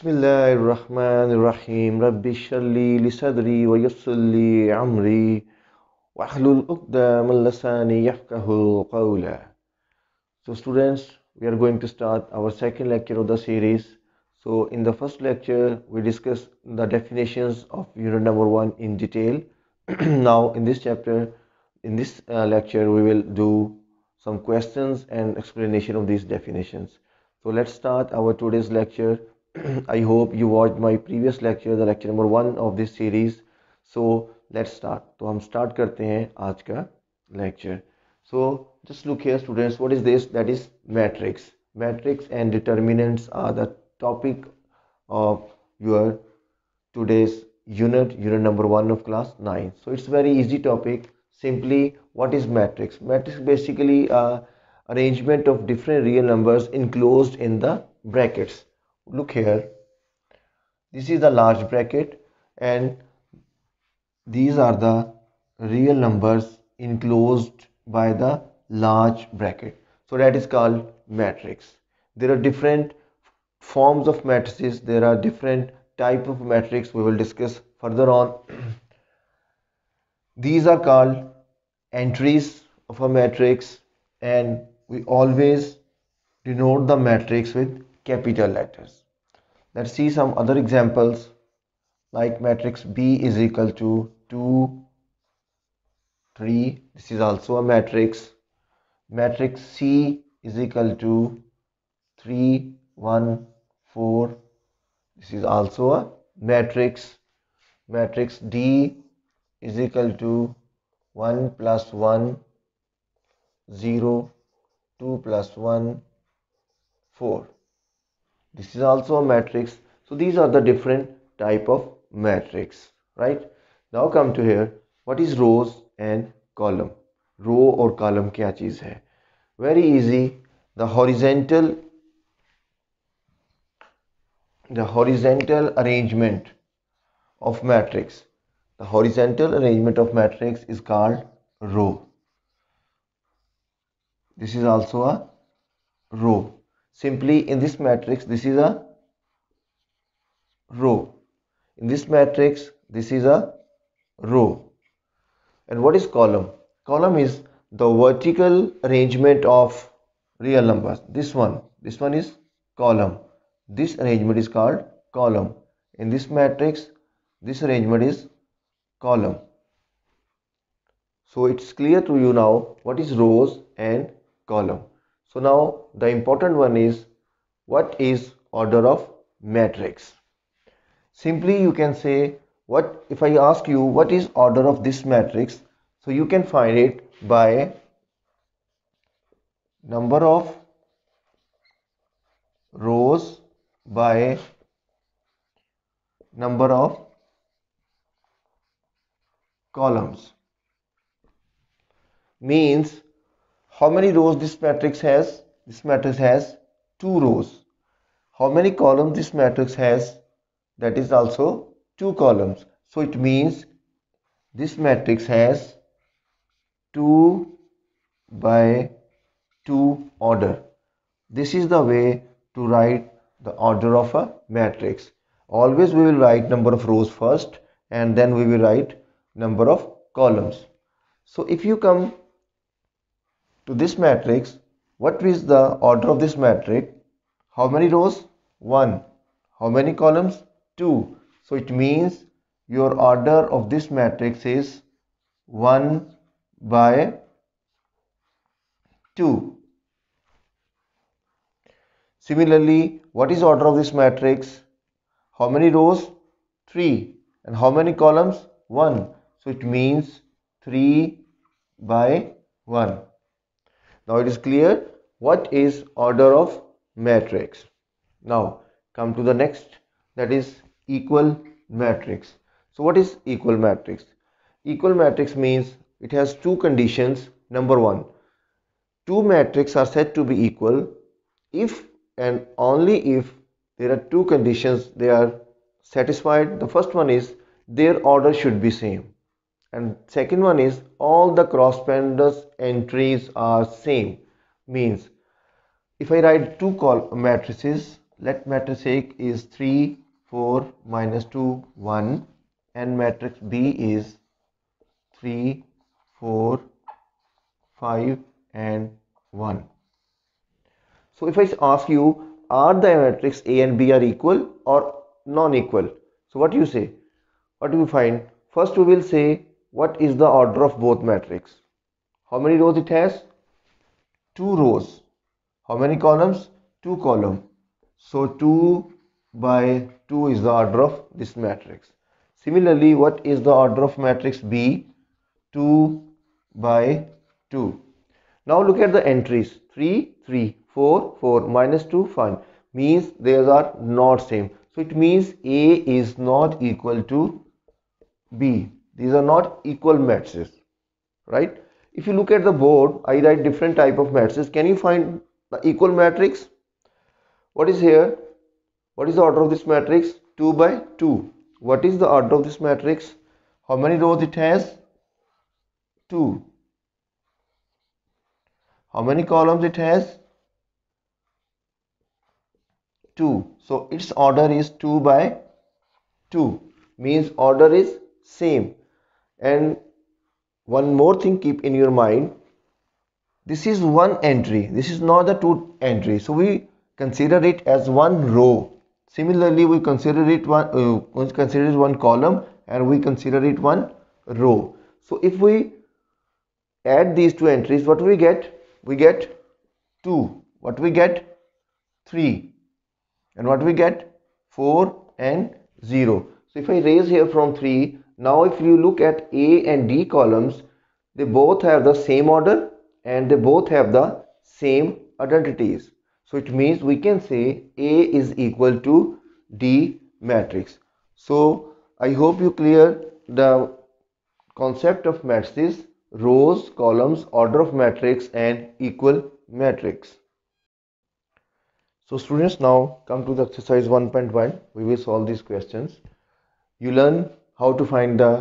بسم الله الرحمن الرحيم رب اشرح لي صدري ويسر لي امري واحلل عقدة من لساني يفقه قولا So students, we are going to start our second lecture of the series. So in the first lecture, we discussed the definitions of unit number 1 in detail. now in this chapter, in this uh, lecture, we will do some questions and explanation of these definitions. So let's start our today's lecture I hope you watched my previous lecture the lecture number one of this series. So let's start. तो हम start करते lecture. So just look here students, what is this? That is matrix. Matrix and determinants are the topic of your today's unit, unit number one of class 9. So it's very easy topic. Simply what is matrix? Matrix basically uh, arrangement of different real numbers enclosed in the brackets look here this is the large bracket and these are the real numbers enclosed by the large bracket so that is called matrix there are different forms of matrices there are different type of matrix we will discuss further on these are called entries of a matrix and we always denote the matrix with capital letters. Let's see some other examples like matrix B is equal to 2, 3. This is also a matrix. Matrix C is equal to 3, 1, 4. This is also a matrix. Matrix D is equal to 1 plus 1, 0, 2 plus 1, 4 this is also a matrix so these are the different type of matrix right now come to here what is rows and column row or column kya cheez hai very easy the horizontal the horizontal arrangement of matrix the horizontal arrangement of matrix is called row this is also a row simply in this matrix this is a row in this matrix this is a row and what is column column is the vertical arrangement of real numbers this one this one is column this arrangement is called column in this matrix this arrangement is column so it's clear to you now what is rows and column so now the important one is what is order of matrix? Simply you can say what if I ask you what is order of this matrix? So you can find it by number of rows by number of columns means how many rows this matrix has? This matrix has two rows. How many columns this matrix has? That is also two columns. So it means this matrix has 2 by 2 order. This is the way to write the order of a matrix. Always we will write number of rows first and then we will write number of columns. So if you come to this matrix, what is the order of this matrix? How many rows? 1. How many columns? 2. So it means your order of this matrix is 1 by 2. Similarly, what is order of this matrix? How many rows? 3. And how many columns? 1. So it means 3 by 1 now it is clear what is order of matrix now come to the next that is equal matrix so what is equal matrix equal matrix means it has two conditions number one two matrix are said to be equal if and only if there are two conditions they are satisfied the first one is their order should be same and second one is all the cross crossbenders entries are same means if I write two call matrices let matrix A is 3 4 minus 2 1 and matrix B is 3 4 5 and 1 so if I ask you are the matrix A and B are equal or non-equal so what you say what do you find first we will say what is the order of both matrix how many rows it has two rows how many columns two column so 2 by 2 is the order of this matrix similarly what is the order of matrix b 2 by 2 now look at the entries 3 3 4 4 minus 2 5 means they are not same so it means a is not equal to b these are not equal matrices, right? If you look at the board, I write different type of matrices. Can you find the equal matrix? What is here? What is the order of this matrix? 2 by 2. What is the order of this matrix? How many rows it has? 2. How many columns it has? 2. So its order is 2 by 2 means order is same and one more thing keep in your mind this is one entry this is not the two entry so we consider it as one row similarly we consider it one uh, we consider it one column and we consider it one row so if we add these two entries what we get we get 2 what we get 3 and what we get 4 and 0 so if i raise here from 3 now if you look at A and D columns, they both have the same order and they both have the same identities. So it means we can say A is equal to D matrix. So I hope you clear the concept of matrices, rows, columns, order of matrix and equal matrix. So students now come to the exercise 1.1. We will solve these questions. You learn how to find the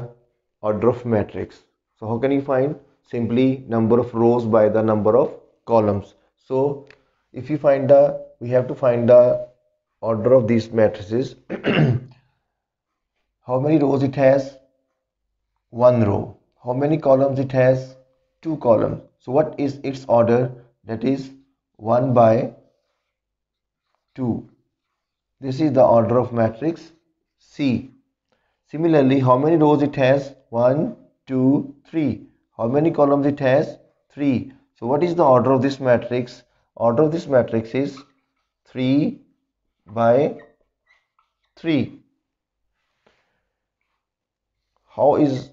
order of matrix so how can you find simply number of rows by the number of columns so if you find the we have to find the order of these matrices how many rows it has one row how many columns it has two columns so what is its order that is 1 by 2 this is the order of matrix C Similarly, how many rows it has? 1, 2, 3. How many columns it has? 3. So what is the order of this matrix? Order of this matrix is 3 by 3. How is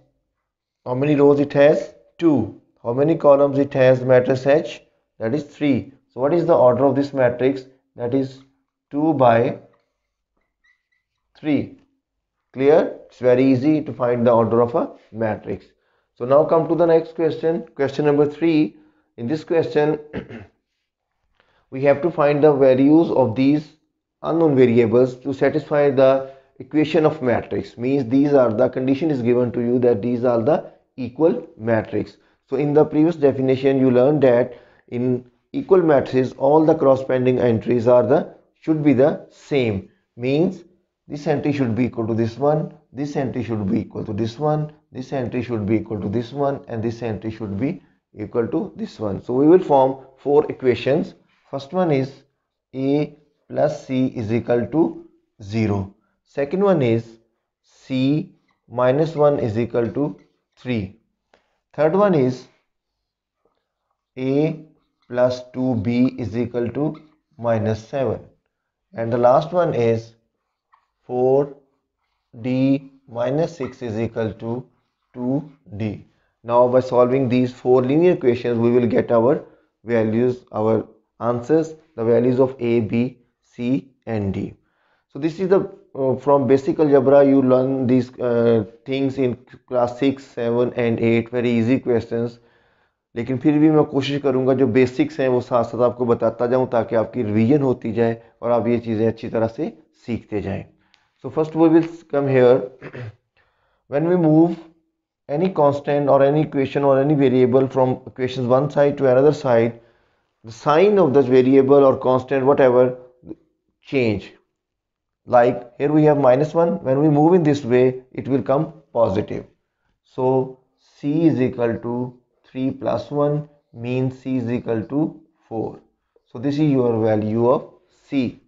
how many rows it has? 2. How many columns it has? Matrix H that is 3. So what is the order of this matrix? That is 2 by 3. Clear? it's very easy to find the order of a matrix so now come to the next question question number three in this question we have to find the values of these unknown variables to satisfy the equation of matrix means these are the condition is given to you that these are the equal matrix so in the previous definition you learned that in equal matrices all the corresponding entries are the should be the same means this entry should be equal to this one this entry should be equal to this one, this entry should be equal to this one and this entry should be equal to this one. So we will form four equations. First one is A plus C is equal to 0. Second one is C minus 1 is equal to 3. Third one is A plus 2B is equal to minus 7. And the last one is 4 D minus six is equal to two D now by solving these four linear question we will get our values our answers the values of A B C and D so this is the from basic algebra you learn this things in class six seven and eight very easy question लेकिन फिर भी मैं कोशिश करूँगा जो basics हैं वो साथ साथ आपको बताता जाऊँ ताकि आपकी रिविजन होती जाए और आप ये चीज़ें अच्छी तरह से सीखते जाएँ So first we will come here. when we move any constant or any equation or any variable from equations one side to another side, the sign of this variable or constant whatever change. Like here we have minus 1. When we move in this way, it will come positive. So C is equal to 3 plus 1 means C is equal to 4. So this is your value of C.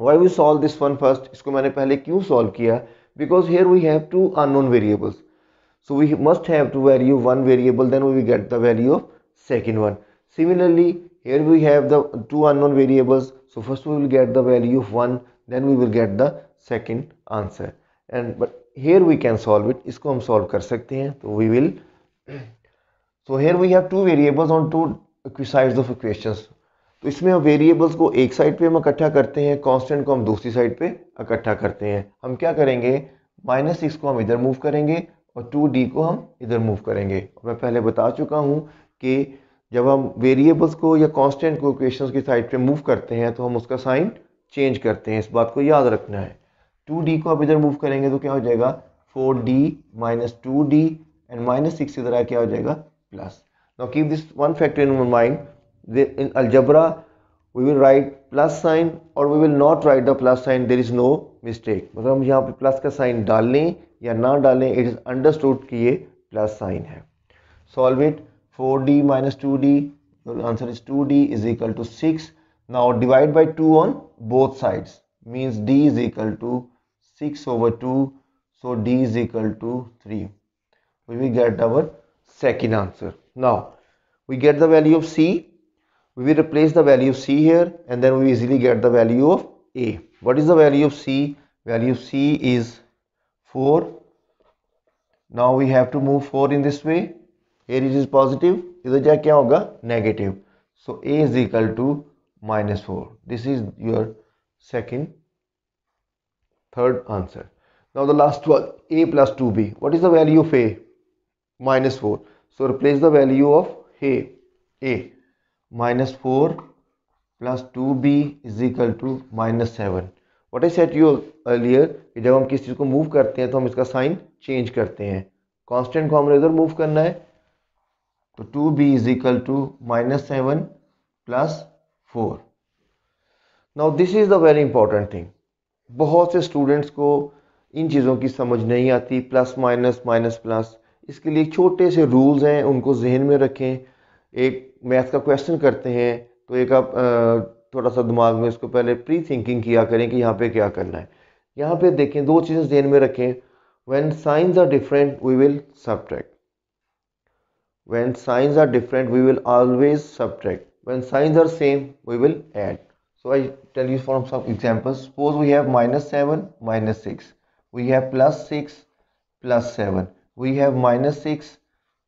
Why we solve this one first इसको मैंने पहले क्यों solve किया because here we have two unknown variables so we must have to value one variable then we get the value of second one similarly here we have the two unknown variables so first we will get the value of one then we will get the second answer and but here we can solve it इसको हम solve कर सकते हैं तो we will so here we have two variables on two sides of equations तो इसमें हम variables को एक साइड पे हम इकट्ठा करते हैं कांस्टेंट को हम दूसरी साइड पे इकट्ठा करते हैं हम क्या करेंगे माइनस सिक्स को हम इधर मूव करेंगे और टू डी को हम इधर मूव करेंगे मैं पहले बता चुका हूँ कि जब हम वेरिएबल्स को या कांस्टेंट को इक्वेशन की साइड पे मूव करते हैं तो हम उसका साइन चेंज करते हैं इस बात को याद रखना है टू डी को आप इधर मूव करेंगे तो क्या हो जाएगा four D minus two D and minus six की क्या हो जाएगा plus now keep this one factor in mind in algebra we will write plus sign or we will not write the plus sign there is no mistake matlab hum yahan pe plus ka sign dal le ya na dale it is understood ki ye plus sign hai solve it 4d minus 2d your answer is 2d is equal to 6 now divide by 2 on both sides means d is equal to 6 over 2 so d is equal to 3 we will get our second answer now we get the value of c we will replace the value of c here and then we easily get the value of a what is the value of c value of c is 4 now we have to move 4 in this way here it is positive इधर जा क्या होगा negative so a is equal to minus 4 this is your second third answer now the last one a plus 2b what is the value of a minus 4 so replace the value of a a minus 4 plus 2b is equal to minus seven what is said you earlier कि जब हम किसी चीज़ को move करते हैं तो हम इसका साइन चेंज करते हैं कॉन्स्टेंट को हमने इधर मूव करना है तो two B is equal to minus seven plus four now this is the very important thing बहुत से स्टूडेंट्स को इन चीज़ों की समझ नहीं आती प्लस माइनस माइनस प्लस इसके लिए छोटे से रूल्स हैं उनको जहन में रखें एक मैथ का क्वेश्चन करते हैं तो एक आप थोड़ा सा दिमाग में इसको पहले प्री थिंकिंग किया करें कि यहाँ पे क्या करना है यहाँ पे देखें दो चीज़ें ध्यान में रखें when signs are different we will subtract when signs are different we will always subtract when signs are same we will add so I tell you for some example suppose we have minus seven minus six we have plus six plus seven we have minus six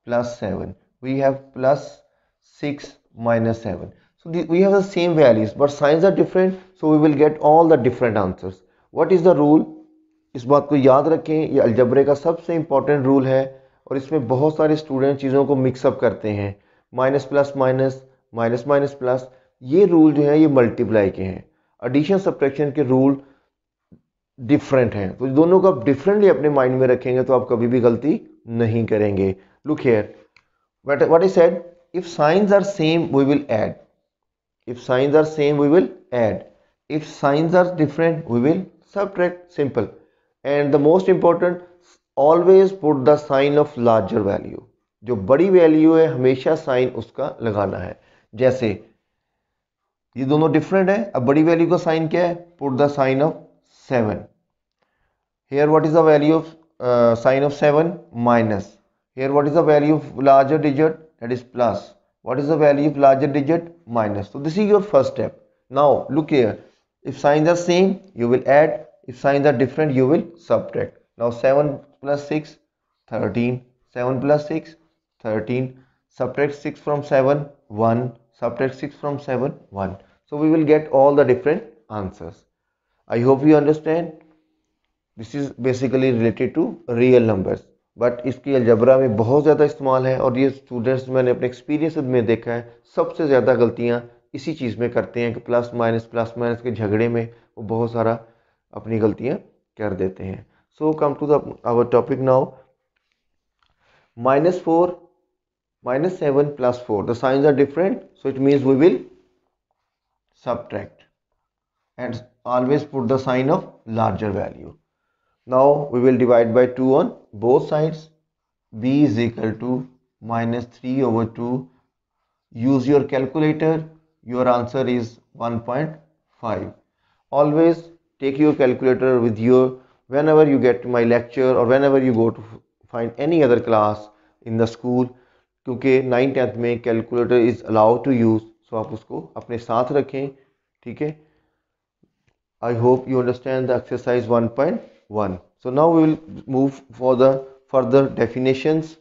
plus seven we have plus 6 minus 7 so the, we have the same values but signs are different so we will get all the different answers what is the rule इस बात को याद रखें ये अलजबरे का सबसे important rule है और इसमें बहुत सारे स्टूडेंट चीज़ों को मिक्सअप करते हैं minus plus minus minus minus plus ये रूल जो है ये मल्टीप्लाई के हैं एडिशन सब्ट्रैक्शन के रूल डिफरेंट हैं तो दोनों को आप डिफरेंटली अपने माइंड में रखेंगे तो आप कभी भी गलती नहीं करेंगे look here what what is said if signs are same we will add if signs are same we will add if signs are different we will subtract simple and the most important always put the sign of larger value जो बड़ी value है हमेशा sign उसका लगाना है जैसे ये दोनों डिफरेंट है अब बड़ी वैल्यू का साइन क्या है put the sign of seven here what is the value of sign of seven minus here what is the value of larger digit that is plus. What is the value of larger digit? Minus. So this is your first step. Now look here. If signs are same, you will add. If signs are different, you will subtract. Now 7 plus 6, 13. 7 plus 6, 13. Subtract 6 from 7, 1. Subtract 6 from 7, 1. So we will get all the different answers. I hope you understand. This is basically related to real numbers. But इसकी algebra में बहुत ज़्यादा इस्तेमाल है और ये students मैंने अपने एक्सपीरियंस में देखा है सबसे ज़्यादा गलतियाँ इसी चीज़ में करते हैं कि प्लस माइनस प्लस माइनस के झगड़े में वो बहुत सारा अपनी गलतियाँ कर देते हैं so come to the topic now minus four minus seven plus four the signs are different so it means we will subtract and always put the sign of larger value Now we will divide by 2 on both sides. b is equal to minus 3 over 2. Use your calculator. Your answer is 1.5. Always take your calculator with you whenever you get to my lecture or whenever you go to find any other class in the school because nine tenth में calculator is allowed to use. So, आप उसको अपने साथ रखें ठीक है hope you understand the exercise exercise 1. So now we will move for the further definitions.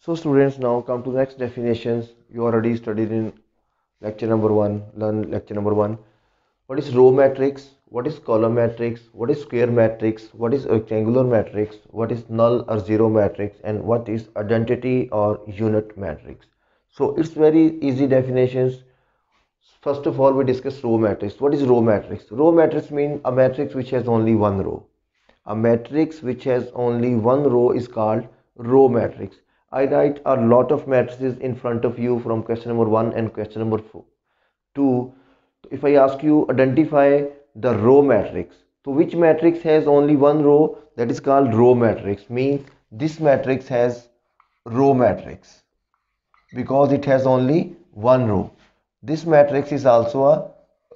So students now come to the next definitions. You already studied in lecture number 1, learn lecture number 1. What is row matrix? What is column matrix? What is square matrix? What is rectangular matrix? What is null or zero matrix? And what is identity or unit matrix? So it's very easy definitions First of all, we discuss row matrix. What is row matrix? Row matrix means a matrix which has only one row. A matrix which has only one row is called row matrix. I write a lot of matrices in front of you from question number 1 and question number 4. 2. If I ask you identify the row matrix. So which matrix has only one row? That is called row matrix. Means this matrix has row matrix because it has only one row this matrix is also a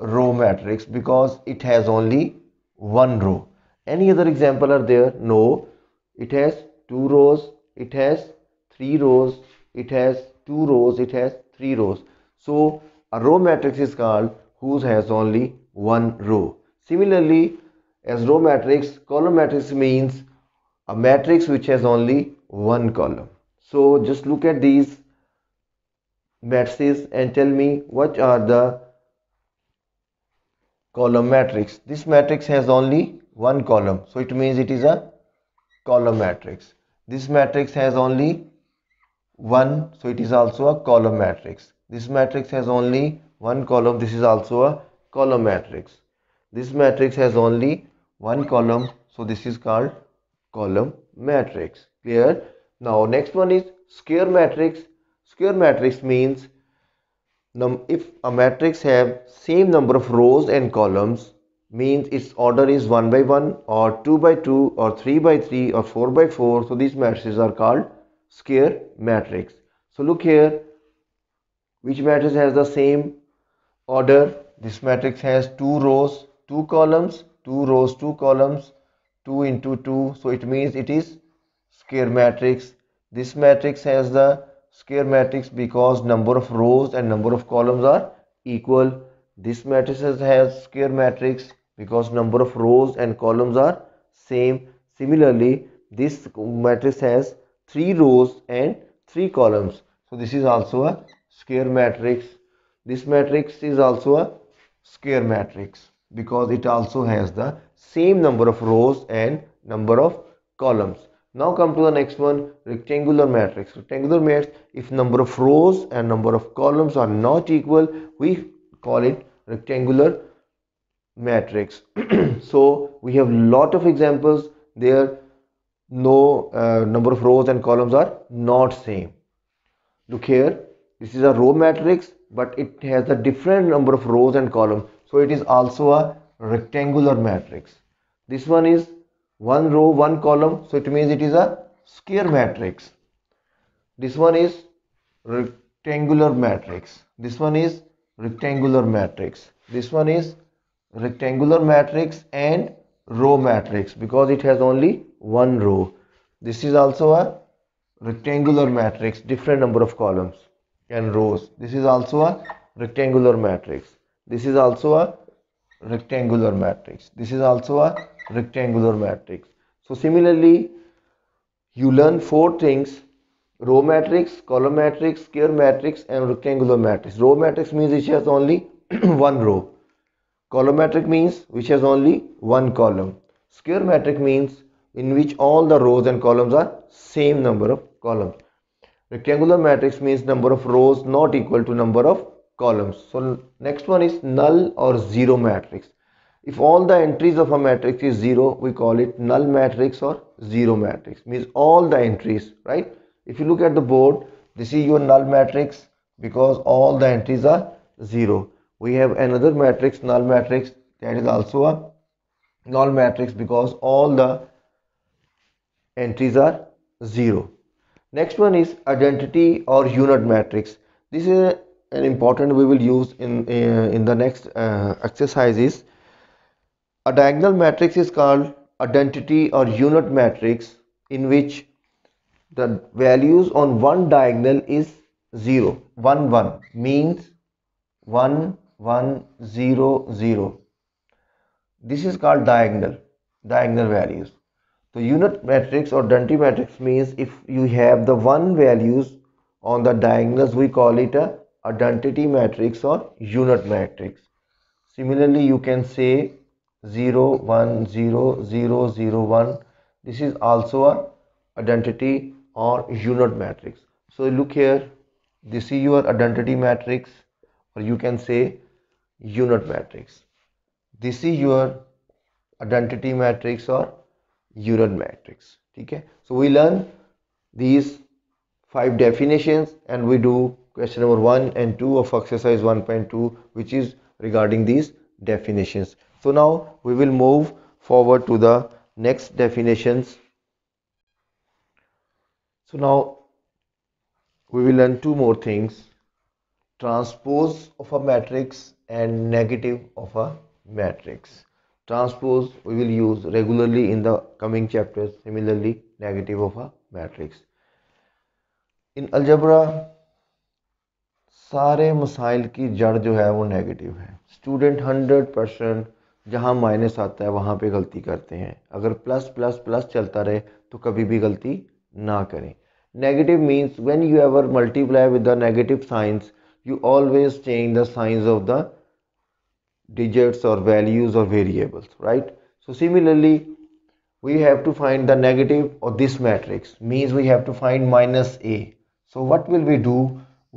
row matrix because it has only one row any other example are there no it has two rows it has three rows it has two rows it has three rows so a row matrix is called whose has only one row similarly as row matrix column matrix means a matrix which has only one column so just look at these matrices and tell me what are the column matrix. This matrix has only one column. So it means it is a column matrix. This matrix has only one. So it is also a column matrix. This matrix has only one column. This is also a column matrix. This matrix has only one column. So this is called column matrix. Clear? Now next one is square matrix. Square matrix means if a matrix have same number of rows and columns means its order is 1 by 1 or 2 by 2 or 3 by 3 or 4 by 4 so these matrices are called square matrix so look here which matrix has the same order this matrix has two rows two columns two rows two columns 2 into 2 so it means it is square matrix this matrix has the square matrix because number of rows and number of columns are equal this matrix has square matrix because number of rows and columns are same similarly this matrix has three rows and three columns so this is also a square matrix this matrix is also a square matrix because it also has the same number of rows and number of columns now come to the next one rectangular matrix. Rectangular matrix if number of rows and number of columns are not equal we call it rectangular matrix. so we have lot of examples there no uh, number of rows and columns are not same. Look here this is a row matrix but it has a different number of rows and columns so it is also a rectangular matrix. This one is one row one column so it means it is a square matrix this one is rectangular matrix this one is rectangular matrix this one is rectangular matrix and row matrix because it has only one row this is also a rectangular matrix different number of columns and rows this is also a rectangular matrix this is also a rectangular matrix this is also a rectangular matrix. So similarly, you learn four things row matrix, column matrix, square matrix and rectangular matrix. Row matrix means it has only one row. Column matrix means which has only one column. Square matrix means in which all the rows and columns are same number of columns. Rectangular matrix means number of rows not equal to number of columns. So next one is null or zero matrix. If all the entries of a matrix is 0, we call it null matrix or 0 matrix. Means all the entries, right? If you look at the board, this is your null matrix because all the entries are 0. We have another matrix, null matrix, that is also a null matrix because all the entries are 0. Next one is identity or unit matrix. This is an important we will use in, uh, in the next uh, exercises a diagonal matrix is called identity or unit matrix in which the values on one diagonal is 0 1 1 means 1 1 0 0 this is called diagonal diagonal values the unit matrix or identity matrix means if you have the one values on the diagonals we call it a identity matrix or unit matrix similarly you can say 1 this is also a identity or unit matrix so look here this is your identity matrix or you can say unit matrix this is your identity matrix or unit matrix okay so we learn these five definitions and we do question number 1 and 2 of exercise 1.2 which is regarding these definitions so now we will move forward to the next definitions. So now we will learn two more things transpose of a matrix and negative of a matrix. Transpose we will use regularly in the coming chapters similarly negative of a matrix. In algebra सारे मसाइल की जड़ जो है वो negative है student hundred percent जहाँ minus आता है वहाँ पे गलती करते हैं अगर प्लस प्लस प्लस चलता रहे तो कभी भी गलती ना करें negative means when you ever multiply with the negative signs you always change the signs of the digits और वैल्यूज और variables right so similarly we have to find the negative of this matrix means we have to find minus A so what will we do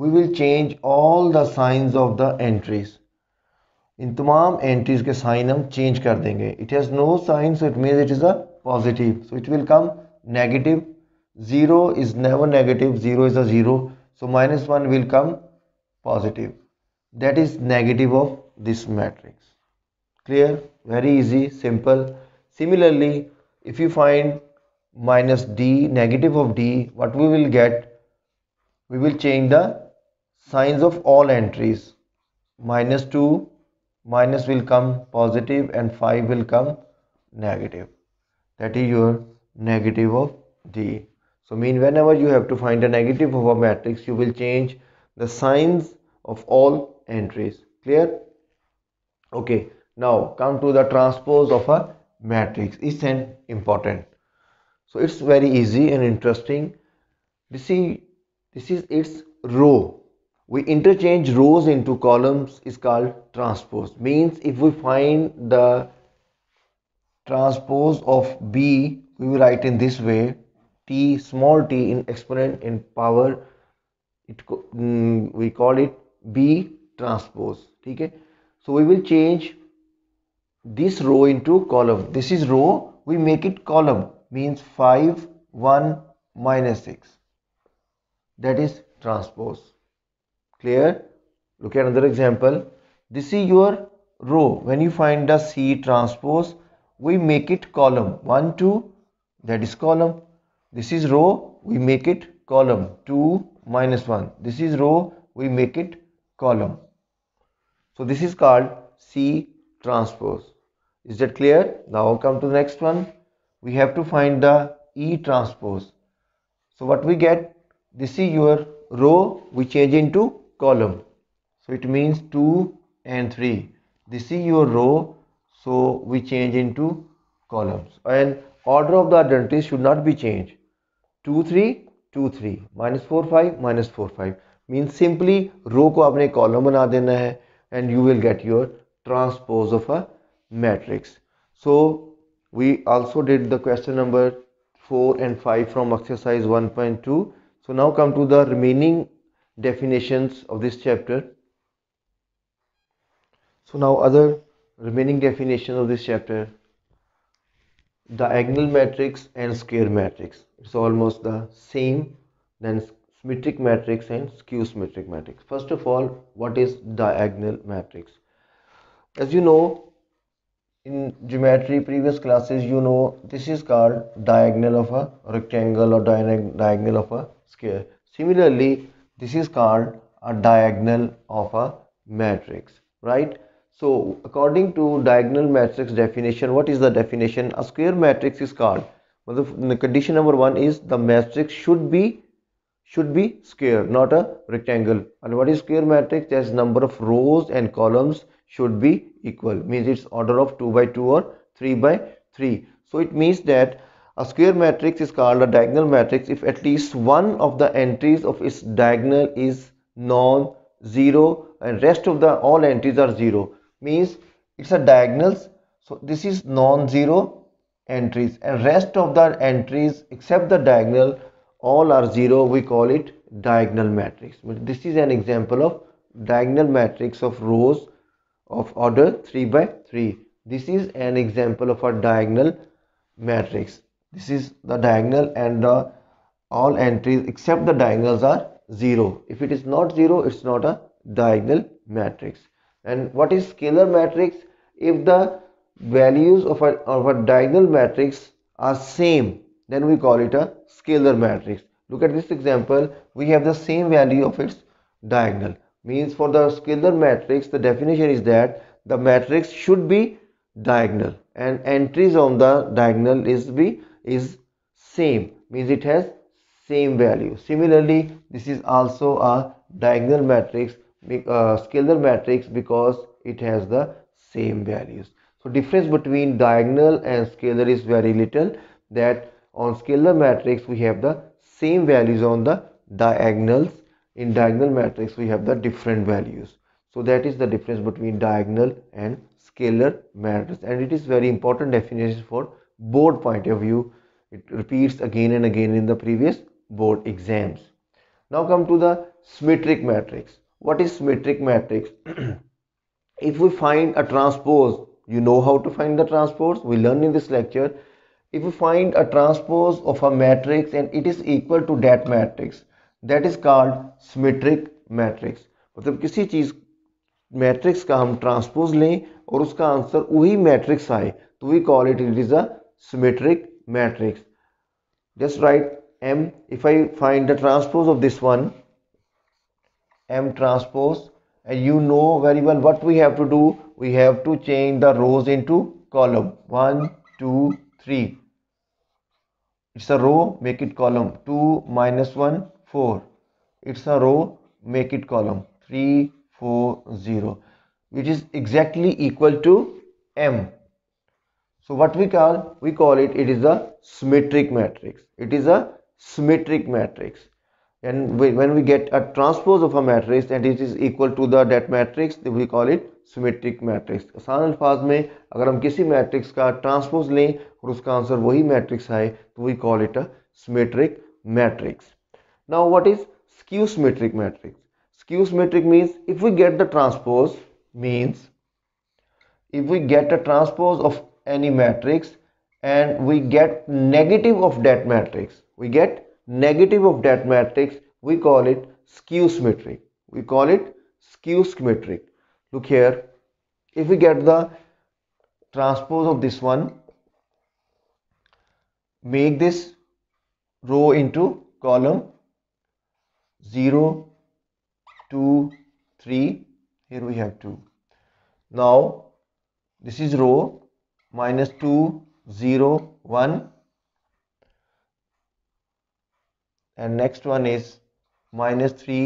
we will change all the signs of the entries इन तमाम entries के sign हम change कर देंगे it has no sign so it mean it is a positive so it will come negative zero is never negative zero is a zero so minus one will come positive that is negative of this matrix clear very easy simple similarly if you find minus D negative of D what we will get we will change the signs of all entries minus two minus will come positive and 5 will come negative that is your negative of D so mean whenever you have to find a negative of a matrix you will change the signs of all entries clear okay now come to the transpose of a matrix is an important so it's very easy and interesting You see, this is its row we interchange rows into columns is called transpose means if we find the transpose of b we will write in this way t small t in exponent in power it mm, we call it b transpose okay so we will change this row into column this is row we make it column means 5 1 minus 6 that is transpose Clear? Look at another example. This is your row. When you find the C transpose, we make it column 1, 2, that is column. This is row, we make it column 2, minus 1. This is row, we make it column. So this is called C transpose. Is that clear? Now come to the next one. We have to find the E transpose. So what we get? This is your row we change into column so it means 2 and 3 this is your row so we change into columns and order of the identities should not be changed 2 3 2 3 minus 4 5 minus 4 5 means simply row ko आपने column बना देना and you will get your transpose of a matrix so we also did the question number 4 and 5 from exercise 1.2 so now come to the remaining definitions of this chapter. So now other remaining definitions of this chapter diagonal matrix and square matrix it's almost the same than symmetric matrix and skew symmetric matrix first of all what is diagonal matrix as you know in geometry previous classes you know this is called diagonal of a rectangle or diagonal of a square similarly this is called a diagonal of a matrix, right? So according to diagonal matrix definition, what is the definition? A square matrix is called. Well, the condition number one is the matrix should be should be square, not a rectangle. And what is square matrix? as number of rows and columns should be equal. Means it's order of two by two or three by three. So it means that a square matrix is called a diagonal matrix if at least one of the entries of its diagonal is non-zero and rest of the all entries are zero. Means it's a diagonals. So this is non-zero entries and rest of the entries except the diagonal all are zero. We call it diagonal matrix. But this is an example of diagonal matrix of rows of order 3 by 3. This is an example of a diagonal matrix this is the diagonal and the all entries except the diagonals are 0 if it is not 0 it's not a diagonal matrix and what is scalar matrix if the values of a, of a diagonal matrix are same then we call it a scalar matrix look at this example we have the same value of its diagonal means for the scalar matrix the definition is that the matrix should be diagonal and entries on the diagonal is be is same means it has same value similarly this is also a diagonal matrix uh, scalar matrix because it has the same values so difference between diagonal and scalar is very little that on scalar matrix we have the same values on the diagonals in diagonal matrix we have the different values so that is the difference between diagonal and scalar matrix and it is very important definition for board point of view it repeats again and again in the previous board exams. Now come to the symmetric matrix. What is symmetric matrix? if we find a transpose, you know how to find the transpose. We learn in this lecture. If we find a transpose of a matrix and it is equal to that matrix, that is called symmetric matrix. मतलब किसी चीज़ matrix का हम transpose लें और उसका answer वही matrix आए तो we call it it is a symmetric matrix just write m if i find the transpose of this one m transpose and you know very well what we have to do we have to change the rows into column one two three it's a row make it column 2 minus 1 4 it's a row make it column 3 4 0 which is exactly equal to m so what we call we call it it is a symmetric matrix. It is a symmetric matrix. And when we get a transpose of a matrix and it is equal to the that matrix, then we call it symmetric matrix. Asan alfaz mein, agar hum kisi matrix ka transpose lein, aur uska answer wahi matrix hai, we call it a symmetric matrix. Now what is skew symmetric matrix? Skew symmetric means if we get the transpose means if we get a transpose of any matrix and we get negative of that matrix we get negative of that matrix we call it skew symmetric we call it skew symmetric look here if we get the transpose of this one make this row into column 0 2 3 here we have 2 now this is row minus 2 0 1 and next one is minus 3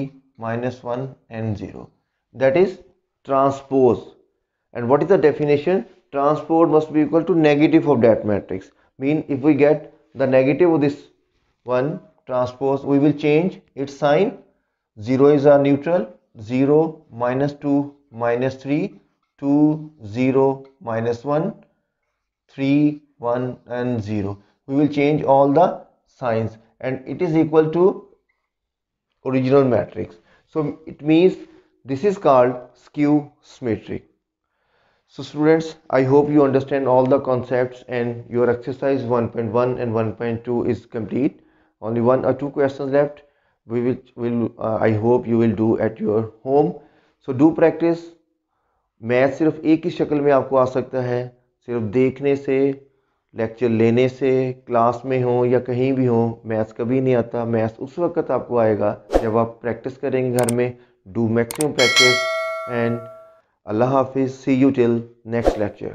minus 1 and 0 that is transpose and what is the definition transpose must be equal to negative of that matrix mean if we get the negative of this one transpose we will change its sign 0 is a neutral 0 minus 2 minus 3 2 0 minus 1 3 1 and 0 we will change all the signs and it is equal to original matrix so it means this is called skew symmetric so students i hope you understand all the concepts and your exercise 1.1 and 1.2 is complete only one or two questions left we will, will uh, i hope you will do at your home so do practice math सिर्फ एक ही शक्ल में आपको आ सकता है सिर्फ देखने से लेक्चर लेने से क्लास में हो या कहीं भी हो मैथ्स कभी नहीं आता मैथ्स उस वक्त आपको आएगा जब आप प्रैक्टिस करेंगे घर में डू मैक्सिमम प्रैक्टिस एंड अल्लाह हाफिज़ see you till next lecture